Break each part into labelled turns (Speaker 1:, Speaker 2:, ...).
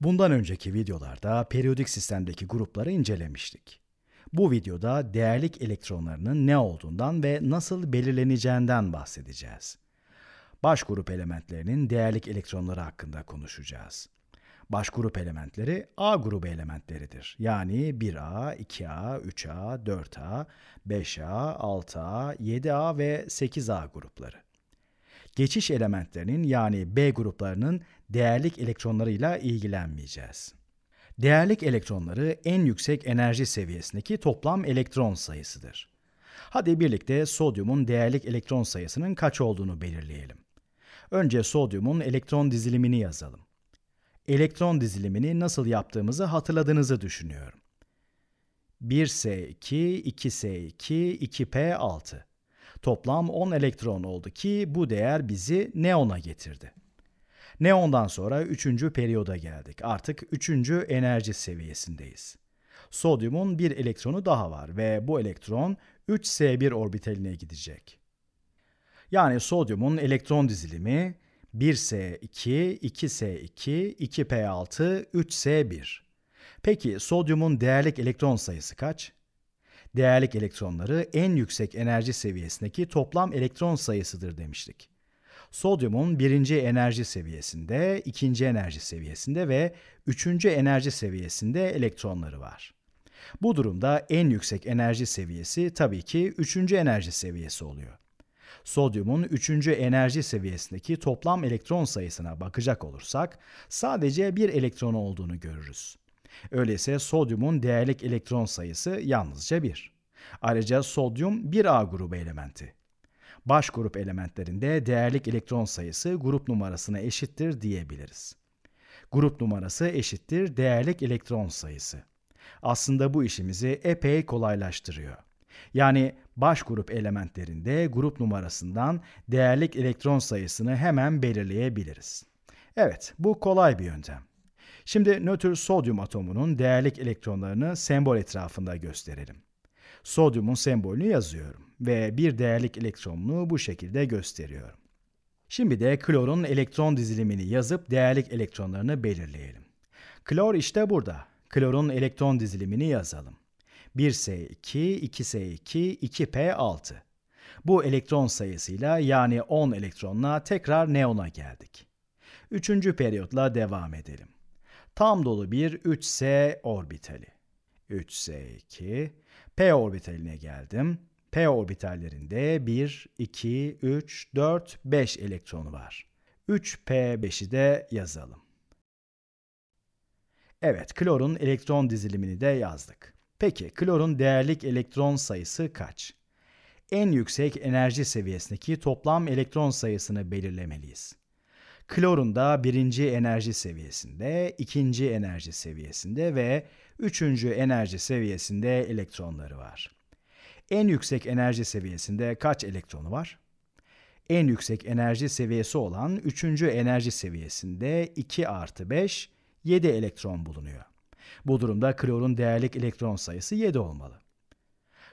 Speaker 1: Bundan önceki videolarda periyodik sistemdeki grupları incelemiştik. Bu videoda değerlik elektronlarının ne olduğundan ve nasıl belirleneceğinden bahsedeceğiz. Baş grup elementlerinin değerlik elektronları hakkında konuşacağız. Baş grup elementleri A grubu elementleridir. Yani 1A, 2A, 3A, 4A, 5A, 6A, 7A ve 8A grupları geçiş elementlerinin yani B gruplarının değerlik elektronlarıyla ilgilenmeyeceğiz. Değerlik elektronları en yüksek enerji seviyesindeki toplam elektron sayısıdır. Hadi birlikte sodyumun değerlik elektron sayısının kaç olduğunu belirleyelim. Önce sodyumun elektron dizilimini yazalım. Elektron dizilimini nasıl yaptığımızı hatırladığınızı düşünüyorum. 1S2, 2S2, 2P6. Toplam 10 elektron oldu ki bu değer bizi neona getirdi. Neondan sonra 3. periyoda geldik. Artık 3. enerji seviyesindeyiz. Sodyumun bir elektronu daha var ve bu elektron 3s1 orbitaline gidecek. Yani sodyumun elektron dizilimi 1s2, 2s2, 2p6, 3s1. Peki sodyumun değerlik elektron sayısı kaç? değerlik elektronları en yüksek enerji seviyesindeki toplam elektron sayısıdır demiştik. Sodyumun birinci enerji seviyesinde, ikinci enerji seviyesinde ve üçüncü enerji seviyesinde elektronları var. Bu durumda en yüksek enerji seviyesi tabii ki üçüncü enerji seviyesi oluyor. Sodyumun üçüncü enerji seviyesindeki toplam elektron sayısına bakacak olursak sadece bir elektron olduğunu görürüz. Öyleyse sodyumun değerlik elektron sayısı yalnızca 1. Ayrıca sodyum 1A grubu elementi. Baş grup elementlerinde değerlik elektron sayısı grup numarasına eşittir diyebiliriz. Grup numarası eşittir değerlik elektron sayısı. Aslında bu işimizi epey kolaylaştırıyor. Yani baş grup elementlerinde grup numarasından değerlik elektron sayısını hemen belirleyebiliriz. Evet, bu kolay bir yöntem. Şimdi nötr sodyum atomunun değerlik elektronlarını sembol etrafında gösterelim. Sodyumun sembolünü yazıyorum ve bir değerlik elektronunu bu şekilde gösteriyorum. Şimdi de klorun elektron dizilimini yazıp değerlik elektronlarını belirleyelim. Klor işte burada. Klorun elektron dizilimini yazalım. 1S2, 2S2, 2P6. Bu elektron sayısıyla yani 10 elektronla tekrar neona geldik. Üçüncü periyotla devam edelim tam dolu bir 3s orbitali. 3s2 p orbitaline geldim. P orbitallerinde 1, 2, 3, 4, 5 elektronu var. 3p5'i de yazalım. Evet, klorun elektron dizilimini de yazdık. Peki, klorun değerlik elektron sayısı kaç? En yüksek enerji seviyesindeki toplam elektron sayısını belirlemeliyiz. Klorun da birinci enerji seviyesinde, ikinci enerji seviyesinde ve üçüncü enerji seviyesinde elektronları var. En yüksek enerji seviyesinde kaç elektronu var? En yüksek enerji seviyesi olan üçüncü enerji seviyesinde 2 artı 5, 7 elektron bulunuyor. Bu durumda klorun değerlik elektron sayısı 7 olmalı.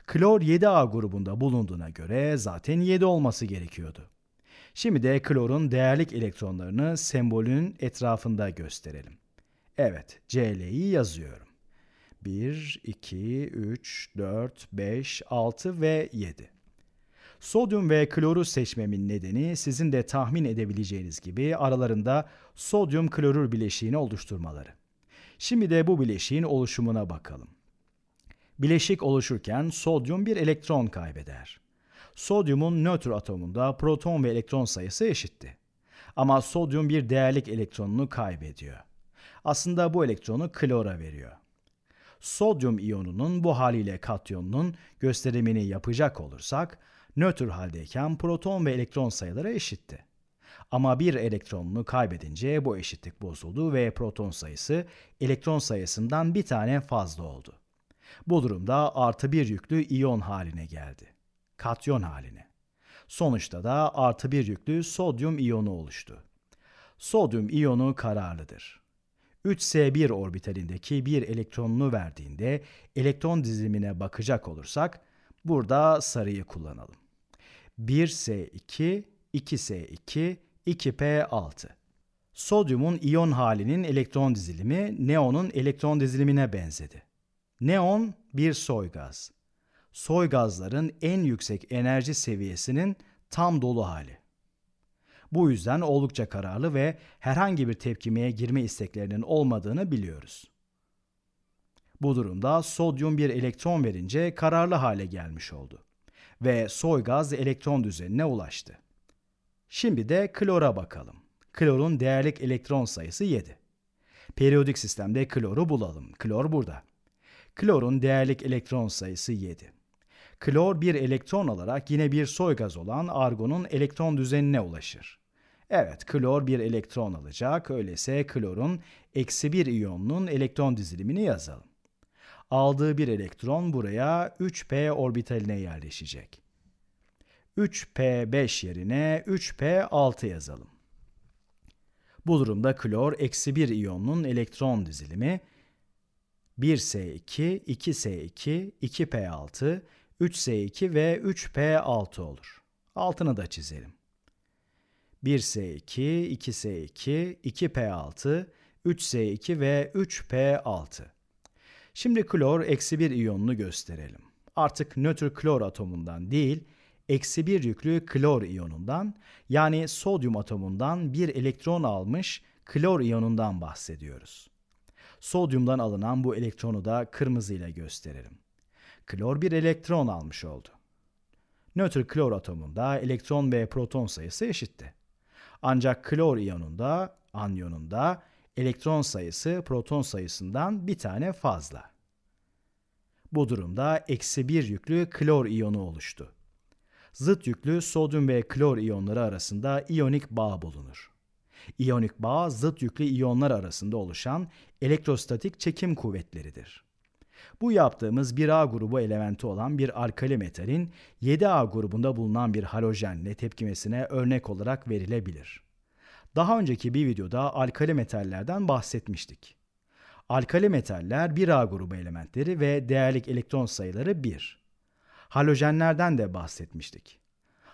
Speaker 1: Klor 7A grubunda bulunduğuna göre zaten 7 olması gerekiyordu. Şimdi de klorun değerlik elektronlarını sembolünün etrafında gösterelim. Evet, CL'yi yazıyorum. 1, 2, 3, 4, 5, 6 ve 7. Sodyum ve kloru seçmemin nedeni sizin de tahmin edebileceğiniz gibi aralarında sodyum klorür bileşiğini oluşturmaları. Şimdi de bu bileşiğin oluşumuna bakalım. Bileşik oluşurken sodyum bir elektron kaybeder. Sodyumun nötr atomunda proton ve elektron sayısı eşitti. Ama sodyum bir değerlik elektronunu kaybediyor. Aslında bu elektronu klora veriyor. Sodyum iyonunun bu haliyle katyonunun gösterimini yapacak olursak, nötr haldeyken proton ve elektron sayıları eşitti. Ama bir elektronunu kaybedince bu eşitlik bozuldu ve proton sayısı elektron sayısından bir tane fazla oldu. Bu durumda artı bir yüklü iyon haline geldi katyon haline. Sonuçta da artı bir yüklü sodyum iyonu oluştu. Sodyum iyonu kararlıdır. 3s1 orbitalindeki bir elektronunu verdiğinde elektron dizimine bakacak olursak burada sarıyı kullanalım. 1s2, 2s2, 2p6. Sodyumun iyon halinin elektron dizilimi neonun elektron dizilimine benzedi. Neon bir soy gaz soy gazların en yüksek enerji seviyesinin tam dolu hali. Bu yüzden oldukça kararlı ve herhangi bir tepkimeye girme isteklerinin olmadığını biliyoruz. Bu durumda sodyum bir elektron verince kararlı hale gelmiş oldu ve soy gaz elektron düzenine ulaştı. Şimdi de klora bakalım. Klorun değerlik elektron sayısı 7. Periyodik sistemde kloru bulalım. Klor burada. Klorun değerlik elektron sayısı 7 klor bir elektron alarak yine bir soy gaz olan argonun elektron düzenine ulaşır. Evet, klor bir elektron alacak, öyleyse klorun eksi bir iyonunun elektron dizilimini yazalım. Aldığı bir elektron buraya 3p orbitaline yerleşecek. 3p5 yerine 3p6 yazalım. Bu durumda klor eksi bir iyonunun elektron dizilimi 1s2, 2s2, 2p6, 3S2 ve 3P6 olur. Altını da çizelim. 1S2, 2S2, 2P6, 3S2 ve 3P6. Şimdi klor eksi 1 iyonunu gösterelim. Artık nötr klor atomundan değil, eksi 1 yüklü klor iyonundan yani sodyum atomundan bir elektron almış klor iyonundan bahsediyoruz. Sodyumdan alınan bu elektronu da kırmızıyla gösterelim klor bir elektron almış oldu. Nötr klor atomunda elektron ve proton sayısı eşitti. Ancak klor iyonunda, anyonunda elektron sayısı proton sayısından bir tane fazla. Bu durumda eksi bir yüklü klor iyonu oluştu. Zıt yüklü sodyum ve klor iyonları arasında iyonik bağ bulunur. İyonik bağ zıt yüklü iyonlar arasında oluşan elektrostatik çekim kuvvetleridir. Bu yaptığımız 1A grubu elementi olan bir alkali metalin 7A grubunda bulunan bir halojenle tepkimesine örnek olarak verilebilir. Daha önceki bir videoda alkali metallerden bahsetmiştik. Alkali metaller 1A grubu elementleri ve değerlik elektron sayıları 1. Halojenlerden de bahsetmiştik.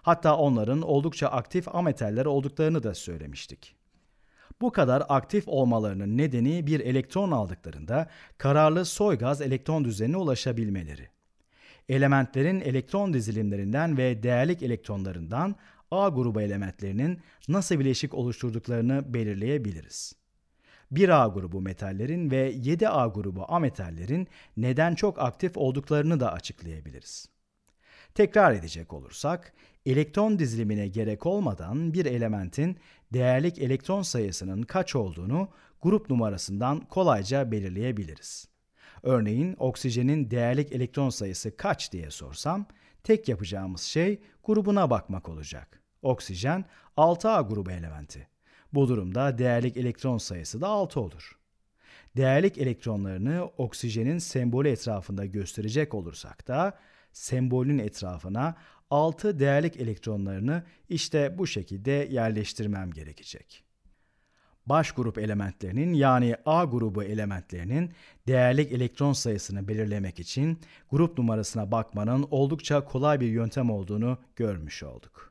Speaker 1: Hatta onların oldukça aktif ametaller olduklarını da söylemiştik. Bu kadar aktif olmalarının nedeni bir elektron aldıklarında kararlı soy gaz elektron düzenine ulaşabilmeleri. Elementlerin elektron dizilimlerinden ve değerlik elektronlarından A grubu elementlerinin nasıl bileşik oluşturduklarını belirleyebiliriz. 1A grubu metallerin ve 7A grubu ametallerin neden çok aktif olduklarını da açıklayabiliriz. Tekrar edecek olursak, elektron dizilimine gerek olmadan bir elementin değerlik elektron sayısının kaç olduğunu grup numarasından kolayca belirleyebiliriz. Örneğin oksijenin değerlik elektron sayısı kaç diye sorsam, tek yapacağımız şey grubuna bakmak olacak. Oksijen 6A grubu elementi. Bu durumda değerlik elektron sayısı da 6 olur. Değerlik elektronlarını oksijenin sembolü etrafında gösterecek olursak da sembolün etrafına 6 değerlik elektronlarını işte bu şekilde yerleştirmem gerekecek. Baş grup elementlerinin yani A grubu elementlerinin değerlik elektron sayısını belirlemek için grup numarasına bakmanın oldukça kolay bir yöntem olduğunu görmüş olduk.